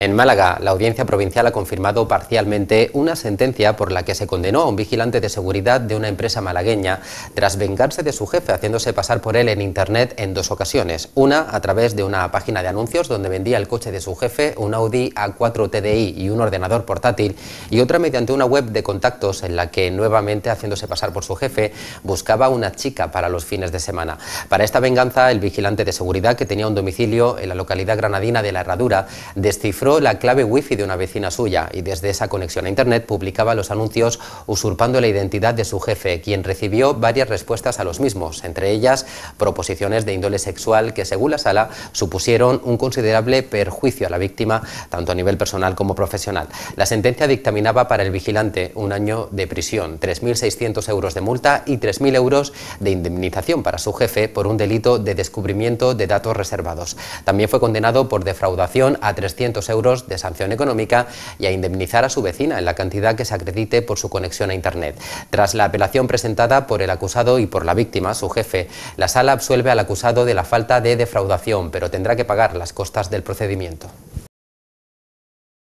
En Málaga, la audiencia provincial ha confirmado parcialmente una sentencia por la que se condenó a un vigilante de seguridad de una empresa malagueña tras vengarse de su jefe haciéndose pasar por él en Internet en dos ocasiones. Una a través de una página de anuncios donde vendía el coche de su jefe, un Audi A4 TDI y un ordenador portátil, y otra mediante una web de contactos en la que nuevamente haciéndose pasar por su jefe buscaba una chica para los fines de semana. Para esta venganza, el vigilante de seguridad que tenía un domicilio en la localidad granadina de La Herradura descifró la clave wifi de una vecina suya y desde esa conexión a internet publicaba los anuncios usurpando la identidad de su jefe, quien recibió varias respuestas a los mismos, entre ellas proposiciones de índole sexual que según la sala supusieron un considerable perjuicio a la víctima tanto a nivel personal como profesional. La sentencia dictaminaba para el vigilante un año de prisión, 3.600 euros de multa y 3.000 euros de indemnización para su jefe por un delito de descubrimiento de datos reservados. También fue condenado por defraudación a 300 euros de sanción económica y a indemnizar a su vecina en la cantidad que se acredite por su conexión a Internet. Tras la apelación presentada por el acusado y por la víctima, su jefe, la sala absuelve al acusado de la falta de defraudación, pero tendrá que pagar las costas del procedimiento.